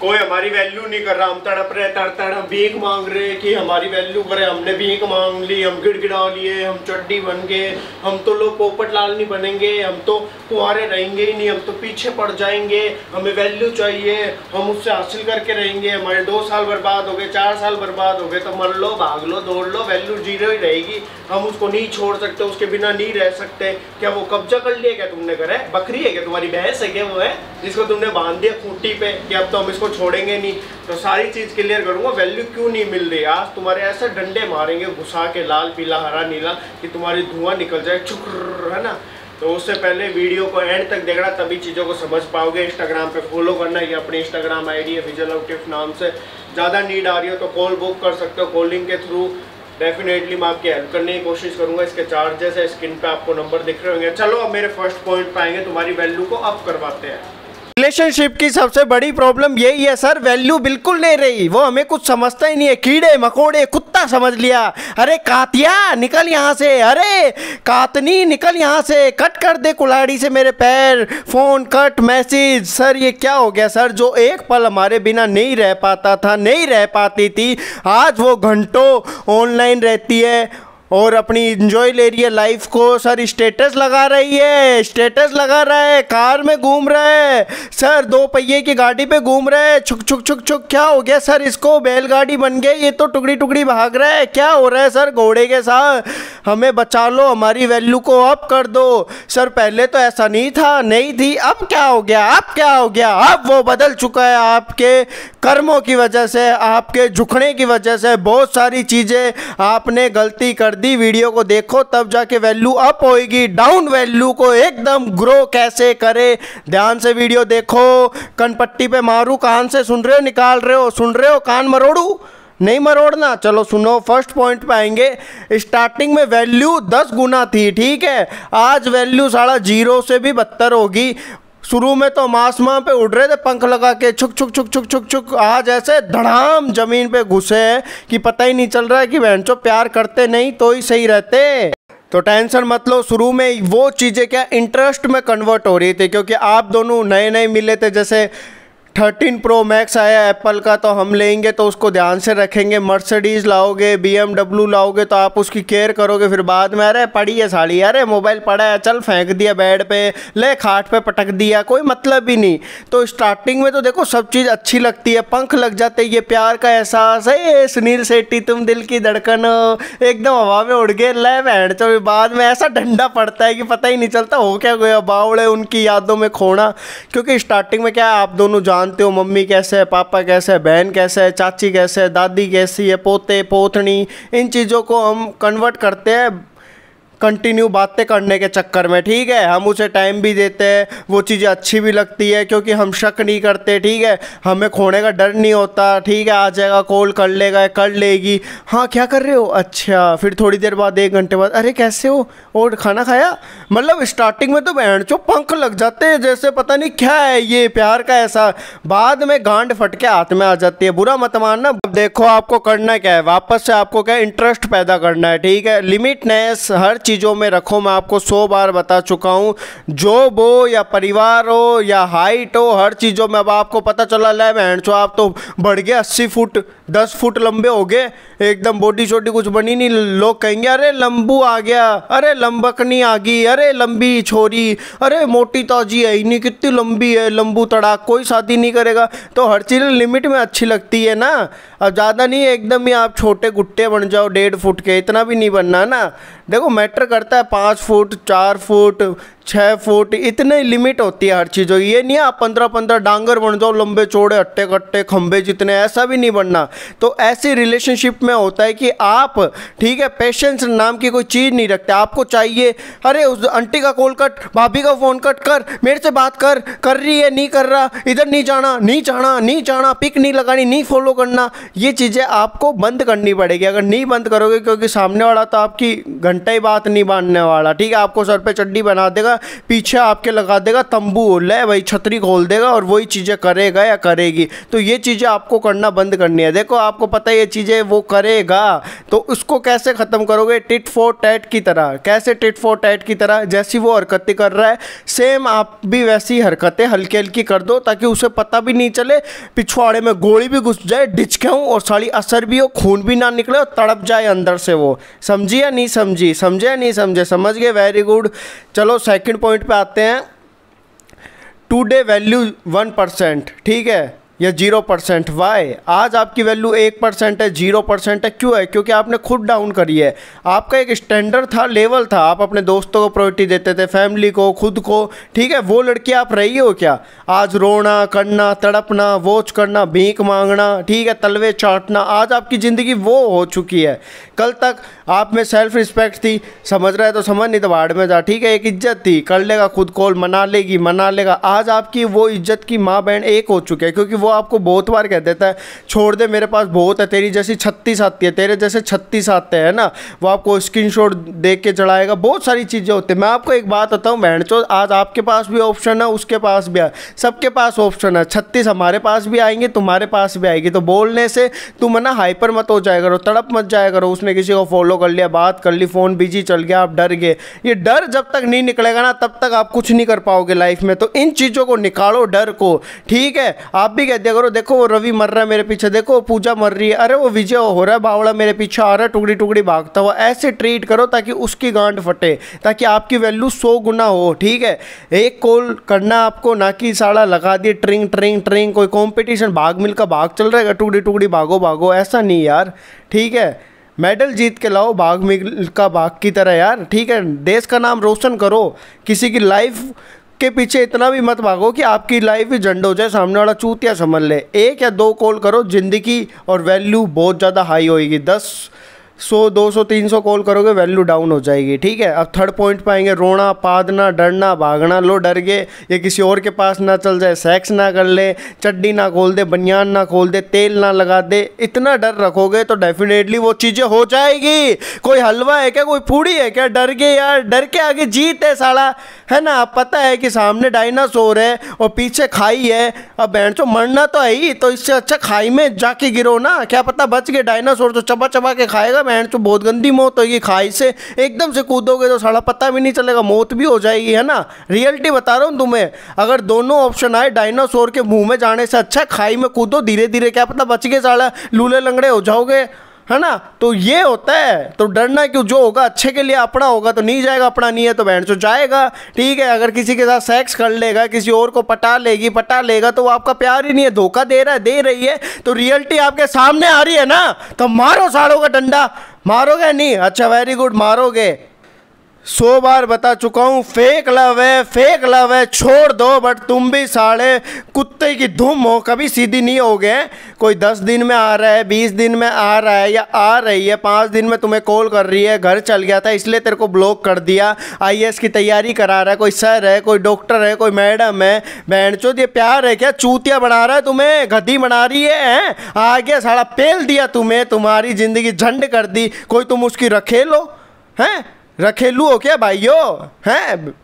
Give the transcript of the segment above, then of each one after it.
कोई हमारी वैल्यू नहीं कर रहा हम तड़प रहे तड़ तड़प भीख मांग रहे कि हमारी वैल्यू करे हमने भीख मांग ली हम गिड़गिड़ा लिए हम चड्डी बन गए हम तो लोग पोपट लाल नहीं बनेंगे हम तो कुंवरे रहेंगे ही नहीं हम तो पीछे पड़ जाएंगे हमें वैल्यू चाहिए हम उससे हासिल करके रहेंगे हमारे दो साल बर्बाद हो गए चार साल बर्बाद हो गए तो मर लो भाग लो दौड़ लो वैल्यू जीरो ही रहेगी हम उसको नहीं छोड़ सकते उसके बिना नहीं रह सकते क्या वो कब्जा कर लिया क्या तुमने करे बकरी है क्या तुम्हारी भैंस है क्या वो है जिसको तुमने बांध दिया खूटी पे कि अब तो हम इसको छोड़ेंगे नहीं तो सारी चीज़ क्लियर करूंगा वैल्यू क्यों नहीं मिल रही आज तुम्हारे ऐसे डंडे मारेंगे घुसा के लाल पीला हरा नीला कि तुम्हारी धुआं निकल जाए चुकर है ना तो उससे पहले वीडियो को एंड तक देखना तभी चीज़ों को समझ पाओगे इंस्टाग्राम पे फॉलो करना ये अपने इंस्टाग्राम आईडी है विजल आउटिफ नाम से ज़्यादा नीड आ रही हो तो कॉल बुक कर सकते हो कॉलिंग के थ्रू डेफिनेटली मैं आपकी हेल्प करने की कोशिश करूंगा इसके चार्जेस है स्क्रीन पे आपको नंबर दिख रहे होंगे चलो अब मेरे फर्स्ट पॉइंट पे आएंगे तुम्हारी वैल्यू को अप करवाते हैं रिलेशनशिप की सबसे बड़ी प्रॉब्लम यही है सर वैल्यू बिल्कुल नहीं रही वो हमें कुछ समझता ही नहीं है कीड़े मकोड़े कुत्ता समझ लिया अरे कातिया निकल यहाँ से अरे कातनी निकल यहाँ से कट कर दे कुल्हाड़ी से मेरे पैर फोन कट मैसेज सर ये क्या हो गया सर जो एक पल हमारे बिना नहीं रह पाता था नहीं रह पाती थी आज वो घंटों ऑनलाइन रहती है और अपनी इंजॉय ले रही है लाइफ को सर स्टेटस लगा रही है स्टेटस लगा रहा है कार में घूम रहा है सर दो पहिए की गाड़ी पे घूम रहा है छुक छुक छुक छुक क्या हो गया सर इसको बैलगाड़ी बन गई ये तो टुकड़ी टुकड़ी भाग रहा है क्या हो रहा है सर घोड़े के साथ हमें बचा लो हमारी वैल्यू को अप कर दो सर पहले तो ऐसा नहीं था नहीं थी अब क्या हो गया अब क्या हो गया अब वो बदल चुका है आपके कर्मों की वजह से आपके झुकने की वजह से बहुत सारी चीज़ें आपने गलती कर दी वीडियो को देखो तब जाके वैल्यू अप होगी डाउन वैल्यू को एकदम ग्रो कैसे करे ध्यान से वीडियो देखो कनपट्टी पे मारू कान से सुन रहे हो निकाल रहे हो सुन रहे हो कान मरोड़ू नहीं मरोड़ना चलो सुनो फर्स्ट पॉइंट पे आएंगे स्टार्टिंग में वैल्यू दस गुना थी ठीक है आज वैल्यू साढ़ा जीरो से भी बदतर होगी शुरू में तो मासमा पे उड़ रहे थे पंख लगा के छुक छुक छुक छुक छुक छुक आज ऐसे धड़ाम जमीन पे घुसे कि पता ही नहीं चल रहा है कि बहन प्यार करते नहीं तो ही सही रहते तो टेंशन मत लो शुरू में वो चीज़ें क्या इंटरेस्ट में कन्वर्ट हो रही थी क्योंकि आप दोनों नए नए मिले थे जैसे थर्टीन प्रो मैक्स आया एप्पल का तो हम लेंगे तो उसको ध्यान से रखेंगे मर्सडीज लाओगे बी लाओगे तो आप उसकी केयर करोगे फिर बाद में अरे पड़ी है साड़ी अरे मोबाइल पड़ा है चल फेंक दिया बेड पे ले खाट पे पटक दिया कोई मतलब ही नहीं तो स्टार्टिंग में तो देखो सब चीज़ अच्छी लगती है पंख लग जाते ये प्यार का एहसास है ये सुनील सेट्टी तुम दिल की धड़कन एकदम हवा में उड़ गए ले बैंड चल बाद में ऐसा डंडा पड़ता है कि पता ही नहीं चलता हो क्या गया बावड़े उनकी यादों में खोना क्योंकि स्टार्टिंग में क्या आप दोनों जान जानते हो मम्मी कैसे है पापा कैसे है बहन कैसे है चाची कैसे है दादी कैसी है पोते पोतनी इन चीज़ों को हम कन्वर्ट करते हैं कंटिन्यू बातें करने के चक्कर में ठीक है हम उसे टाइम भी देते हैं वो चीज़ें अच्छी भी लगती है क्योंकि हम शक नहीं करते ठीक है हमें खोने का डर नहीं होता ठीक है आ जाएगा कॉल कर लेगा कर लेगी हाँ क्या कर रहे हो अच्छा फिर थोड़ी देर बाद एक घंटे बाद अरे कैसे हो और खाना खाया मतलब स्टार्टिंग में तो बहन चो पंख लग जाते हैं जैसे पता नहीं क्या है ये प्यार का ऐसा बाद में गांड फट के हाथ में आ जाती है बुरा मत मानना देखो आपको करना क्या है वापस से आपको क्या इंटरेस्ट पैदा करना है ठीक है लिमिटनेस हर चीज़ चीज़ों में रखो मैं आपको सौ बार बता चुका हूँ जॉब हो या परिवार हो या हाइट हो हर चीज़ों में अब आपको पता चला ले मैं आप तो बढ़ गया अस्सी फुट दस फुट लंबे हो गए एकदम बोटी छोटी कुछ बनी नहीं लोग कहेंगे अरे लंबू आ गया अरे लंबकनी आ गई अरे लंबी छोरी अरे मोटी ताजी है नहीं कितनी लंबी है लंबू तड़ाक कोई शादी नहीं करेगा तो हर चीज़ लिमिट में अच्छी लगती है ना अब ज़्यादा नहीं एकदम ही आप छोटे गुट्टे बन जाओ डेढ़ फुट के इतना भी नहीं बनना ना देखो मैटर करता है पाँच फुट चार फुट छः फुट इतने लिमिट होती है हर चीज़ों ये नहीं आप पंद्रह पंद्रह डांगर बन जाओ लंबे चौड़े अट्टे कट्टे खंबे जितने ऐसा भी नहीं बनना तो ऐसी रिलेशनशिप में होता है कि आप ठीक है पेशेंस नाम की कोई चीज़ नहीं रखते आपको चाहिए अरे उस आंटी का कॉल कट भाभी का फ़ोन कट कर मेरे से बात कर कर रही है नहीं कर रहा इधर नहीं जाना नहीं जाना नहीं जाना पिक नहीं लगानी नहीं फॉलो करना ये चीज़ें आपको बंद करनी पड़ेगी अगर नहीं बंद करोगे क्योंकि सामने वाला तो आपकी घंटा ही बात नहीं मानने वाला ठीक है आपको सर पर चड्डी बना देगा पीछे आपके लगा देगा तंबू ले भाई छतरी खोल देगा और वही चीज़ें करेगा या करेगी तो ये चीज़ें आपको करना बंद करनी है देखो को आपको पता है ये चीज़ें वो करेगा तो उसको कैसे ख़त्म करोगे टिट फॉर टैट की तरह कैसे टिट फॉर टैट की तरह जैसी वो हरकतें कर रहा है सेम आप भी वैसी हरकतें हल्की हल्की कर दो ताकि उसे पता भी नहीं चले पिछवाड़े में गोली भी घुस जाए डिचकेऊँ और साड़ी असर भी हो खून भी ना निकले और तड़प जाए अंदर से वो समझी या नहीं समझी समझे या नहीं समझे समझ गए वेरी गुड चलो सेकेंड पॉइंट पे आते हैं today value one percent ठीक है या जीरो परसेंट वाई आज आपकी वैल्यू एक परसेंट है जीरो परसेंट है क्यों है क्योंकि आपने खुद डाउन करी है आपका एक स्टैंडर्ड था लेवल था आप अपने दोस्तों को प्रायोरिटी देते थे फैमिली को खुद को ठीक है वो लड़की आप रही हो क्या आज रोना करना तड़पना वोच करना भीख मांगना ठीक है तलवे चाटना आज आपकी ज़िंदगी वो हो चुकी है कल तक आप में सेल्फ रिस्पेक्ट थी समझ रहे तो समझ नहीं तो बाढ़ में जा ठीक है एक इज्जत थी कर लेगा खुद कॉल मना लेगी मना लेगा आज आपकी वो इज्जत की माँ बहन एक हो चुकी है क्योंकि वो आपको बहुत बार कह देता है छोड़ दे मेरे पास बहुत है तेरी जैसी छत्तीस आती है तेरे जैसे छत्तीस आते हैं ना वो आपको स्क्रीन शॉट देख के चढ़ाएगा बहुत सारी चीज़ें होती है मैं आपको एक बात हूँ बहन आज आपके पास भी ऑप्शन है उसके पास भी है सबके पास ऑप्शन है छत्तीस हमारे पास भी आएंगे तुम्हारे पास भी आएगी तो बोलने से तुम ना हाइपर मत हो जाया करो तड़प मत जाया करो उसने किसी को फॉलो कर लिया बात कर ली फ़ोन बिजी चल गया आप डर गए ये डर जब तक नहीं निकलेगा ना तब तक आप कुछ नहीं कर पाओगे लाइफ में तो इन चीज़ों को निकालो डर को ठीक है आप भी कह दिया करो देखो वो रवि मर रहा है मेरे पीछे देखो पूजा मर रही है अरे वो विजय हो रहा है बावड़ा मेरे पीछे आ रहा है टुकड़ी टुकड़ी भागता हुआ ऐसे ट्रीट करो ताकि उसकी गांड फटे ताकि आपकी वैल्यू सौ गुना हो ठीक है एक कॉल करना आपको ना कि साड़ा लगा दिए ट्रिंग ट्रिंग ट्रिंग कोई कॉम्पिटिशन भाग मिल का भाग चल रहेगा टुकड़ी टुकड़ी भागो भागो ऐसा नहीं यार ठीक है मेडल जीत के लाओ भाग मिल का भाग की तरह यार ठीक है देश का नाम रोशन करो किसी की लाइफ के पीछे इतना भी मत भागो कि आपकी लाइफ झंड हो जाए सामने वाला चूतिया समझ ले एक या दो कॉल करो ज़िंदगी और वैल्यू बहुत ज़्यादा हाई होएगी दस सौ दो सौ तीन सौ कॉल करोगे वैल्यू डाउन हो जाएगी ठीक है अब थर्ड पॉइंट पे आएंगे रोना पादना डरना भागना लो डर गए ये किसी और के पास ना चल जाए सेक्स ना कर ले चड्डी ना खोल दे बनियान ना खोल दे तेल ना लगा दे इतना डर रखोगे तो डेफिनेटली वो चीज़ें हो जाएगी कोई हलवा है क्या कोई पूड़ी है क्या डर गए यार डर के आगे जीत है साला है ना पता है कि सामने डायनासोर है और पीछे खाई है अब बहन चो तो मरना तो है ही तो इससे अच्छा खाई में जाके गिरो ना क्या पता बच गए डायनासोर तो चबा चबा के खाएगा बहन चो तो बहुत गंदी मौत होगी खाई से एकदम से कूदोगे तो सड़ा पता भी नहीं चलेगा मौत भी हो जाएगी है ना रियलिटी बता रहा हूँ तुम्हें अगर दोनों ऑप्शन आए डायनासोर के मुँह में जाने से अच्छा खाई में कूदो धीरे धीरे क्या पता बच गए साला लूले लंगड़े हो जाओगे है ना तो ये होता है तो डरना क्यों जो होगा अच्छे के लिए अपना होगा तो नहीं जाएगा अपना नहीं है तो बहन जो जाएगा ठीक है अगर किसी के साथ सेक्स कर लेगा किसी और को पटा लेगी पटा लेगा तो वो आपका प्यार ही नहीं है धोखा दे रहा है दे रही है तो रियलिटी आपके सामने आ रही है ना तो मारो साड़ों का डंडा मारोगे नहीं अच्छा वेरी गुड मारोगे सौ बार बता चुका हूँ फेक लव है फेक लव है छोड़ दो बट तुम भी साढ़े कुत्ते की धुम हो कभी सीधी नहीं हो गए कोई दस दिन में आ रहा है बीस दिन में आ रहा है या आ रही है पाँच दिन में तुम्हें कॉल कर रही है घर चल गया था इसलिए तेरे को ब्लॉक कर दिया आई की तैयारी करा रहा है कोई सर है कोई डॉक्टर है कोई मैडम है बहन चो ये प्यार है क्या चूतिया बना रहा है तुम्हें गद्दी बना रही है आ गया साड़ा पेल दिया तुम्हें तुम्हारी ज़िंदगी झंड कर दी कोई तुम उसकी रखे लो हैं रखेलू हो क्या भाइयों हैं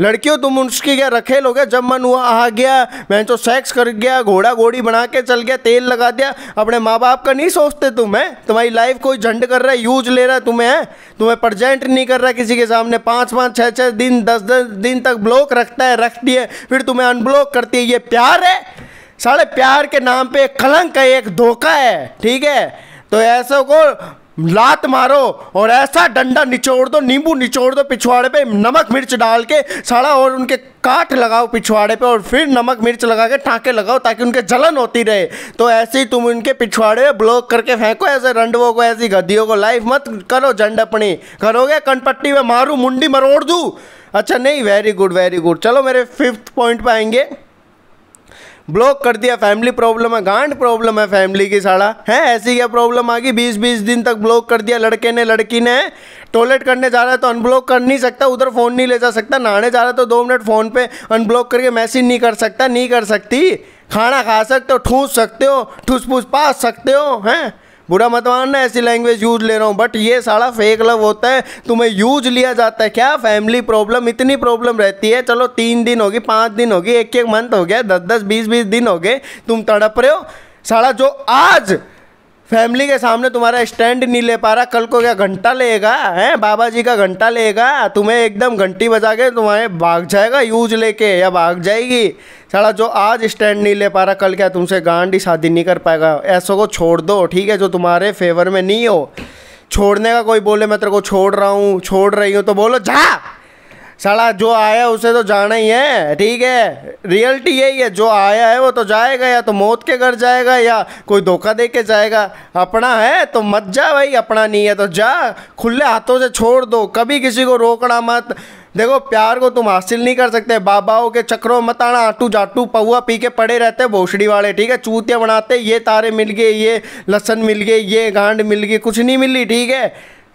लड़कियों तुम उसकी क्या रखेल हो गया जब मन हुआ आ गया मैं तो सेक्स कर गया घोड़ा घोड़ी बना के चल गया तेल लगा दिया अपने माँ बाप का नहीं सोचते तुम है तुम्हारी लाइफ कोई झंड कर रहा है यूज ले रहा है तुम्हें है तुम्हें प्रजेंट नहीं कर रहा किसी के सामने पाँच पाँच छः छः दिन दस दस दिन तक ब्लॉक रखता है रखती है फिर तुम्हें अनब्लॉक करती है ये प्यार है साढ़े प्यार के नाम पर कलंक है एक धोखा है ठीक है तो ऐसा को लात मारो और ऐसा डंडा निचोड़ दो नींबू निचोड़ दो पिछवाड़े पे नमक मिर्च डाल के साड़ा और उनके काट लगाओ पिछवाड़े पे और फिर नमक मिर्च लगा के टाँके लगाओ ताकि उनके जलन होती रहे तो ऐसे ही तुम उनके पिछवाड़े ब्लॉक करके फेंको ऐसे रंडवों को ऐसी गद्दियों को लाइफ मत करो अपनी करोगे कनपट्टी में मारूँ मुंडी मरोड़ दूँ अच्छा नहीं वेरी गुड वेरी गुड चलो मेरे फिफ्थ पॉइंट पर आएंगे ब्लॉक कर दिया फैमिली प्रॉब्लम है गांड प्रॉब्लम है फैमिली की साड़ा है ऐसी क्या प्रॉब्लम आ गई बीस बीस दिन तक ब्लॉक कर दिया लड़के ने लड़की ने टॉयलेट करने जा रहा है तो अनब्लॉक कर नहीं सकता उधर फ़ोन नहीं ले जा सकता नहाने जा रहा है तो दो मिनट फ़ोन पे अनब्लॉक करके मैसेज नहीं कर सकता नहीं कर सकती खाना खा सकते हो ठूस सकते हो ठूस फूस पा सकते हो हैं बुरा मत मानना ऐसी लैंग्वेज यूज ले रहा हूँ बट ये सारा फेक लव होता है तुम्हें यूज लिया जाता है क्या फैमिली प्रॉब्लम इतनी प्रॉब्लम रहती है चलो तीन दिन होगी पाँच दिन होगी एक एक मंथ हो गया दस दस बीस बीस दिन हो गए तुम तड़प रहे हो सारा जो आज फैमिली के सामने तुम्हारा स्टैंड नहीं ले पा रहा कल को क्या घंटा लेगा है बाबा जी का घंटा लेगा तुम्हें एकदम घंटी बजा के तुम्हारे भाग जाएगा यूज लेके या भाग जाएगी साला जो आज स्टैंड नहीं ले पा रहा कल क्या तुमसे गांडी शादी नहीं कर पाएगा ऐसों को छोड़ दो ठीक है जो तुम्हारे फेवर में नहीं हो छोड़ने का कोई बोले मैं तेरे को छोड़ रहा हूँ छोड़ रही हूँ तो बोलो जा साला जो आया उसे तो जाना ही है ठीक है रियलिटी यही है जो आया है वो तो जाएगा या तो मौत के घर जाएगा या कोई धोखा दे के जाएगा अपना है तो मत जा भाई अपना नहीं है तो जा खुले हाथों से छोड़ दो कभी किसी को रोकना मत देखो प्यार को तुम हासिल नहीं कर सकते बाबाओं के चक्रों मत आना आटू जाटू पौआ पी के पड़े रहते भोसड़ी वाले ठीक है चूतियाँ बनाते ये तारे मिल गए ये लहसन मिल गए ये गांड मिल गई कुछ नहीं मिली ठीक है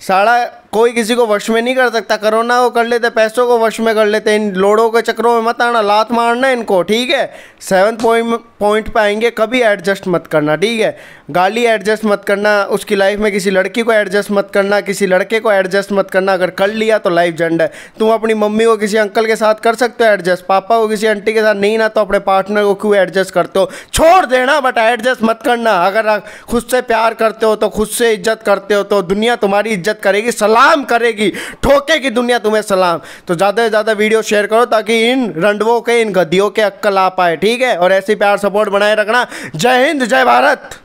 साला कोई किसी को वश में नहीं कर सकता करोना को कर लेते पैसों को वश में कर लेते इन लोड़ों के चक्रों में मत आना लात मारना इनको ठीक है सेवन पॉइंट पॉइंट पे आएंगे कभी एडजस्ट मत करना ठीक है गाली एडजस्ट मत करना उसकी लाइफ में किसी लड़की को एडजस्ट मत करना किसी लड़के को एडजस्ट मत करना अगर कर लिया तो लाइफ जंड है तुम अपनी मम्मी को किसी अंकल के साथ कर सकते हो एडजस्ट पापा को किसी आंटी के साथ नहीं ना तो अपने पार्टनर को क्यों एडजस्ट करते हो छोड़ देना बट एडजस्ट मत करना अगर खुद से प्यार करते हो तो खुद से इज्जत करते हो तो दुनिया तुम्हारी इज्जत करेगी सलाह सलाम करेगी ठोकेगी दुनिया तुम्हें सलाम तो ज़्यादा से ज़्यादा वीडियो शेयर करो ताकि इन रंडवों के इन गद्दियों के अक्कल आ पाए ठीक है और ऐसे प्यार सपोर्ट बनाए रखना जय हिंद जय भारत